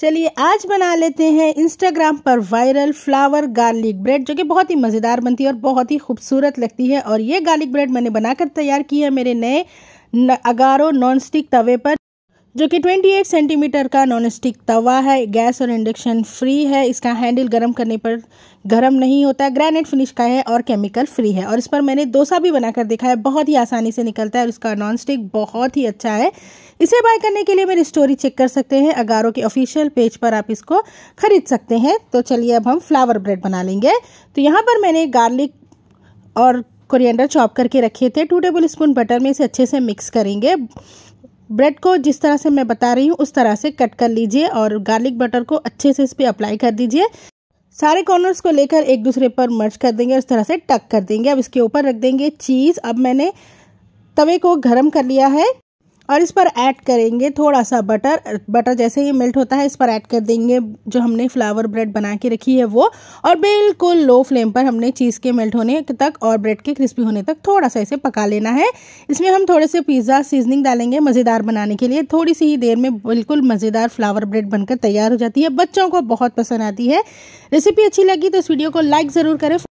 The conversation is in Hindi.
चलिए आज बना लेते हैं इंस्टाग्राम पर वायरल फ्लावर गार्लिक ब्रेड जो कि बहुत ही मज़ेदार बनती है और बहुत ही खूबसूरत लगती है और ये गार्लिक ब्रेड मैंने बनाकर तैयार की है मेरे नए अगारो नॉन स्टिक तवे पर जो कि 28 सेंटीमीटर का नॉन स्टिक तवा है गैस और इंडक्शन फ्री है इसका हैंडल गर्म करने पर गर्म नहीं होता है ग्रेनेट फिनिश का है और केमिकल फ्री है और इस पर मैंने डोसा भी बनाकर देखा है बहुत ही आसानी से निकलता है और इसका नॉन स्टिक बहुत ही अच्छा है इसे बाय करने के लिए मेरी स्टोरी चेक कर सकते हैं अगारो के ऑफिशियल पेज पर आप इसको खरीद सकते हैं तो चलिए अब हम फ्लावर ब्रेड बना लेंगे तो यहाँ पर मैंने गार्लिक और कोरिएंडर चॉप करके रखे थे टू टेबल स्पून बटर में इसे अच्छे से मिक्स करेंगे ब्रेड को जिस तरह से मैं बता रही हूँ उस तरह से कट कर लीजिए और गार्लिक बटर को अच्छे से इस पर अप्लाई कर दीजिए सारे कॉर्नर्स को लेकर एक दूसरे पर मर्ज कर देंगे और इस तरह से टक कर देंगे अब इसके ऊपर रख देंगे चीज़ अब मैंने तवे को गर्म कर लिया है और इस पर ऐड करेंगे थोड़ा सा बटर बटर जैसे ही मेल्ट होता है इस पर ऐड कर देंगे जो हमने फ्लावर ब्रेड बना के रखी है वो और बिल्कुल लो फ्लेम पर हमने चीज़ के मेल्ट होने तक और ब्रेड के क्रिस्पी होने तक थोड़ा सा इसे पका लेना है इसमें हम थोड़े से पिज़्ज़ा सीजनिंग डालेंगे मज़ेदार बनाने के लिए थोड़ी सी ही देर में बिल्कुल मज़ेदार फ्लावर ब्रेड बनकर तैयार हो जाती है बच्चों को बहुत पसंद आती है रेसिपी अच्छी लगी तो इस वीडियो को लाइक ज़रूर करें